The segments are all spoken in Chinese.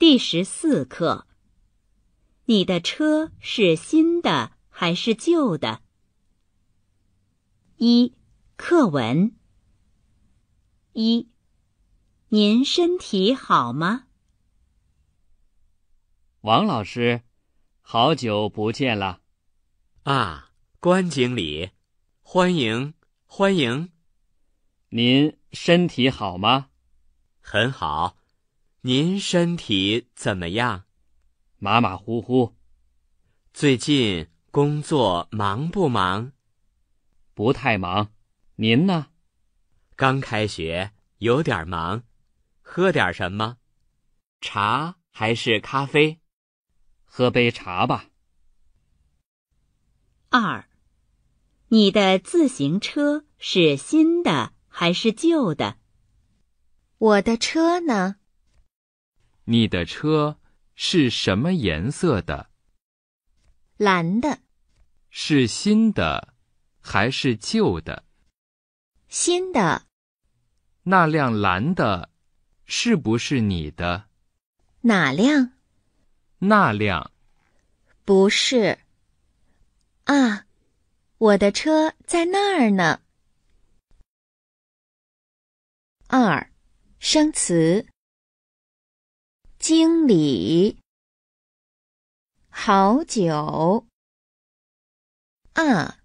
第十四课。你的车是新的还是旧的？一课文。一，您身体好吗？王老师，好久不见了。啊，关经理，欢迎欢迎。您身体好吗？很好。您身体怎么样？马马虎虎。最近工作忙不忙？不太忙。您呢？刚开学，有点忙。喝点什么？茶还是咖啡？喝杯茶吧。二，你的自行车是新的还是旧的？我的车呢？你的车是什么颜色的？蓝的。是新的还是旧的？新的。那辆蓝的，是不是你的？哪辆？那辆。不是。啊，我的车在那儿呢。二，生词。经理，好久啊，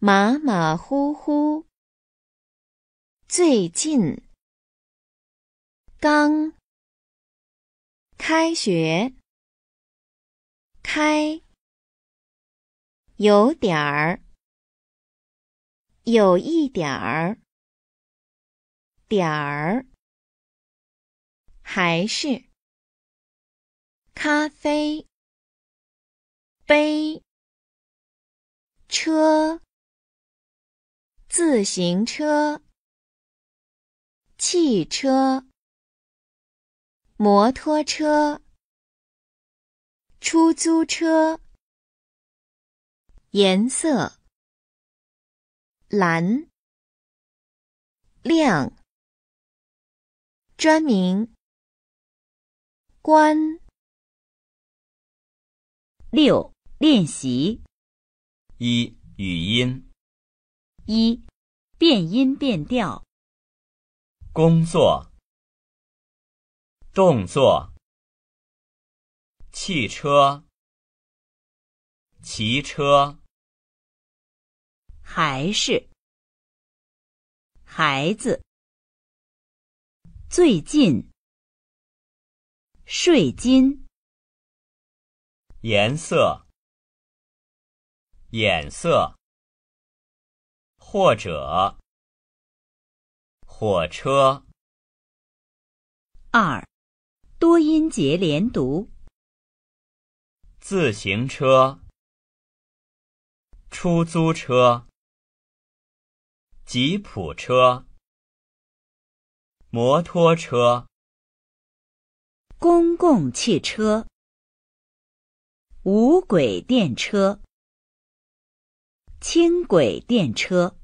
马马虎虎。最近刚开学，开有点儿，有一点儿点儿。还是咖啡杯车、自行车、汽车、摩托车、出租车。颜色蓝亮，专名。关六练习一语音一变音变调工作动作汽车骑车还是孩子最近。税金，颜色，颜色，或者火车。二，多音节连读。自行车，出租车，吉普车，摩托车。公共汽车、无轨电车、轻轨电车。